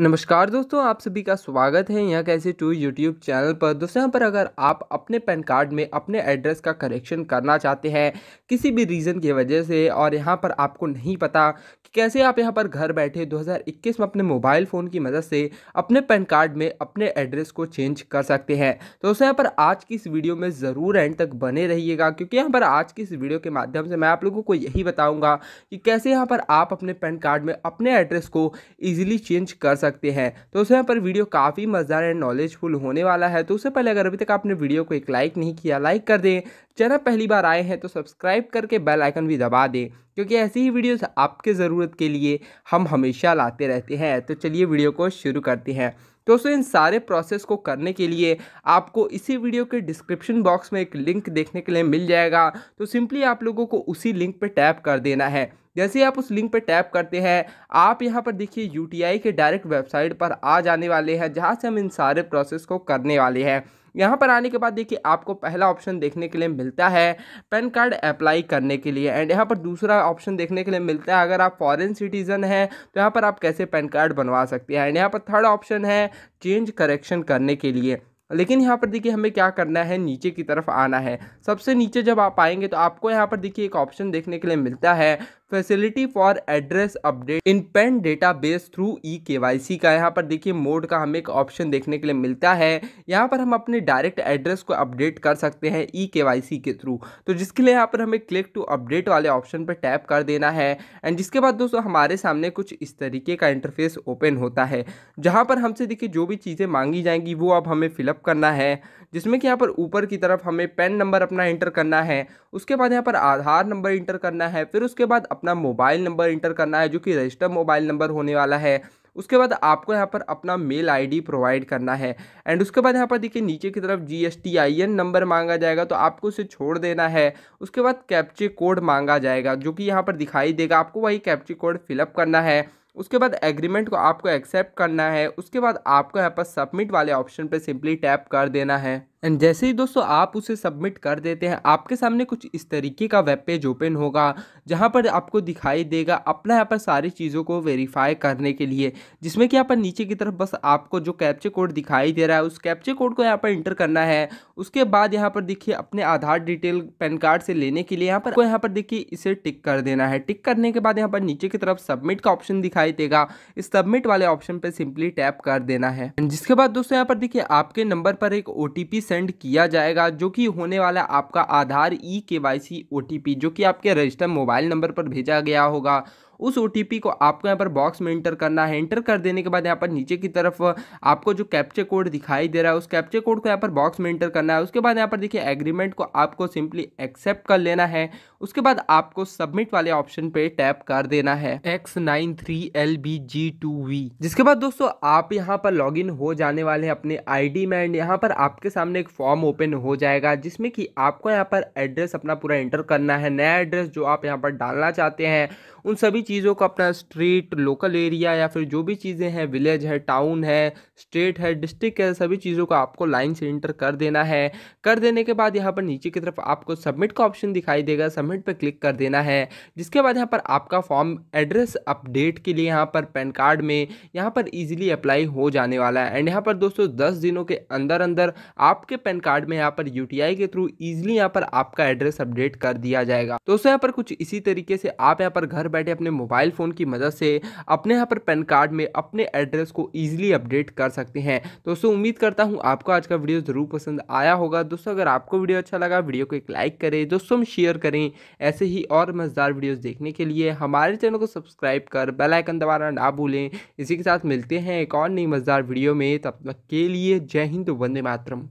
नमस्कार दोस्तों आप सभी का स्वागत है यहाँ कैसे टू यूट्यूब चैनल पर दोस्तों यहाँ पर अगर आप अपने पैन कार्ड में अपने एड्रेस का करेक्शन करना चाहते हैं किसी भी रीज़न की वजह से और यहाँ पर आपको नहीं पता कि कैसे आप यहाँ पर घर बैठे 2021 में अपने मोबाइल फ़ोन की मदद से अपने पैन कार्ड में अपने एड्रेस को चेंज कर सकते हैं दोस्तों यहाँ पर आज की इस वीडियो में ज़रूर एंड तक बने रहिएगा क्योंकि यहाँ पर आज की इस वीडियो के माध्यम से मैं आप लोगों को यही बताऊँगा कि कैसे यहाँ पर आप अपने पैन कार्ड में अपने एड्रेस को ईजिली चेंज कर सकते सकते हैं तो यहाँ पर वीडियो काफ़ी मज़ेदार एंड नॉलेजफुल होने वाला है तो उससे पहले अगर अभी तक आपने वीडियो को एक लाइक नहीं किया लाइक कर दें चैनल पहली बार आए हैं तो सब्सक्राइब करके बेल आइकन भी दबा दें क्योंकि ऐसी ही वीडियोस आपके ज़रूरत के लिए हम हमेशा लाते रहते हैं तो चलिए वीडियो को शुरू करते हैं दोस्तों इन सारे प्रोसेस को करने के लिए आपको इसी वीडियो के डिस्क्रिप्शन बॉक्स में एक लिंक देखने के लिए मिल जाएगा तो सिंपली आप लोगों को उसी लिंक पर टैप कर देना है जैसे आप उस लिंक पर टैप करते हैं आप यहाँ पर देखिए यू के डायरेक्ट वेबसाइट पर आ जाने वाले हैं जहाँ से हम इन सारे प्रोसेस को करने वाले हैं यहाँ पर आने के बाद देखिए आपको पहला ऑप्शन देखने के लिए मिलता है पैन कार्ड अप्लाई करने के लिए एंड यहाँ पर दूसरा ऑप्शन देखने के लिए मिलता है अगर आप फॉरेन सिटीज़न हैं तो यहाँ पर आप कैसे पैन कार्ड बनवा सकते हैं एंड यहाँ पर थर्ड ऑप्शन है चेंज करेक्शन करने के लिए लेकिन यहाँ पर देखिए हमें क्या करना है नीचे की तरफ आना है सबसे नीचे जब आप आएंगे तो आपको यहाँ पर देखिए एक ऑप्शन देखने के लिए मिलता है facility for address update in PAN data base through E K Y सी का यहाँ पर देखिए मोड का हमें एक ऑप्शन देखने के लिए मिलता है यहाँ पर हम अपने डायरेक्ट एड्रेस को अपडेट कर सकते हैं ई के वाई सी के थ्रू तो जिसके लिए यहाँ पर हमें क्लिक टू अपडेट वाले ऑप्शन पर टैप कर देना है एंड जिसके बाद दोस्तों हमारे सामने कुछ इस तरीके का इंटरफेस ओपन होता है जहाँ पर हमसे देखिए जो भी चीज़ें मांगी जाएंगी वो अब हमें फिलअप करना है जिसमें कि यहाँ पर ऊपर की तरफ हमें पेन नंबर अपना इंटर करना है उसके बाद यहाँ पर आधार नंबर इंटर करना है फिर उसके बाद अपना मोबाइल नंबर इंटर करना है जो कि रजिस्टर मोबाइल नंबर होने वाला है उसके बाद आपको यहाँ पर अपना मेल आईडी प्रोवाइड करना है एंड उसके बाद यहाँ पर देखिए नीचे की तरफ जीएसटीआईएन नंबर मांगा जाएगा तो आपको उसे छोड़ देना है उसके बाद कैप्चे कोड मांगा जाएगा जो कि यहाँ पर दिखाई देगा आपको वही कैप्चे कोड फिलअप करना है उसके बाद एग्रीमेंट को आपको एक्सेप्ट करना है उसके बाद आपको यहाँ पर सबमिट वाले ऑप्शन पर सिंपली टैप कर देना है एंड जैसे ही दोस्तों आप उसे सबमिट कर देते हैं आपके सामने कुछ इस तरीके का वेब पेज ओपन होगा जहाँ पर आपको दिखाई देगा अपना यहाँ पर सारी चीज़ों को वेरीफाई करने के लिए जिसमें कि यहाँ पर नीचे की तरफ बस आपको जो कैप्चे कोड दिखाई दे रहा है उस कैप्चे कोड को यहाँ पर इंटर करना है उसके बाद यहाँ पर देखिए अपने आधार डिटेल पैन कार्ड से लेने के लिए यहाँ पर यहाँ पर देखिए इसे टिक कर देना है टिक करने के बाद यहाँ पर नीचे की तरफ सबमिट का ऑप्शन दिखाई देगा इस सबमिट वाले ऑप्शन पर सिंपली टैप कर देना है जिसके बाद दोस्तों यहाँ पर देखिए आपके नंबर पर एक ओ सेंड किया जाएगा जो कि होने वाला आपका Aadhaar E K Y C O T P जो कि आपके रजिस्टर्ड मोबाइल नंबर पर भेजा गया होगा उस ओ को आपको यहाँ पर बॉक्स में इंटर करना है इंटर कर देने के बाद यहाँ पर नीचे की तरफ आपको जो कैप्चे कोड दिखाई दे रहा है उस कैप्चे कोड को यहाँ पर बॉक्स में इंटर करना है उसके बाद यहाँ पर देखिए एग्रीमेंट को आपको सिंपली एक्सेप्ट कर लेना है उसके बाद आपको सबमिट वाले ऑप्शन पे टैप कर देना है X nine three L B G two V जिसके बाद दोस्तों आप यहाँ पर लॉग हो जाने वाले हैं अपने आई में एंड यहाँ पर आपके सामने एक फॉर्म ओपन हो जाएगा जिसमें कि आपको यहाँ पर एड्रेस अपना पूरा इंटर करना है नया एड्रेस जो आप यहाँ पर डालना चाहते हैं उन सभी चीज़ों को अपना स्ट्रीट लोकल एरिया या फिर जो भी चीज़ें हैं विलेज है टाउन है स्टेट है डिस्ट्रिक्ट है सभी चीज़ों को आपको लाइन से इंटर कर देना है कर देने के बाद यहाँ पर नीचे की तरफ आपको सबमिट का ऑप्शन दिखाई देगा सबमिट पर क्लिक कर देना है जिसके बाद यहाँ पर आपका फॉर्म एड्रेस अपडेट के लिए यहाँ पर पैन कार्ड में यहाँ पर ईजिली अप्लाई हो जाने वाला है एंड यहाँ पर दोस्तों दस दिनों के अंदर अंदर आपके पैन कार्ड में यहाँ पर यू के थ्रू ईजिली यहाँ पर आपका एड्रेस अपडेट कर दिया जाएगा दोस्तों यहाँ पर कुछ इसी तरीके से आप यहाँ पर घर बैठे अपने मोबाइल फ़ोन की मदद से अपने यहाँ पर पैन कार्ड में अपने एड्रेस को ईजिली अपडेट कर सकते हैं दोस्तों उम्मीद करता हूँ आपको आज का वीडियो ज़रूर पसंद आया होगा दोस्तों अगर आपको वीडियो अच्छा लगा वीडियो को एक लाइक करें दोस्तों शेयर करें ऐसे ही और मज़ेदार वीडियोज़ देखने के लिए हमारे चैनल को सब्सक्राइब कर बेलाइकन दबाना ना भूलें इसी के साथ मिलते हैं एक और नई मज़ेदार वीडियो में तब तक के लिए जय हिंद वंदे मातरम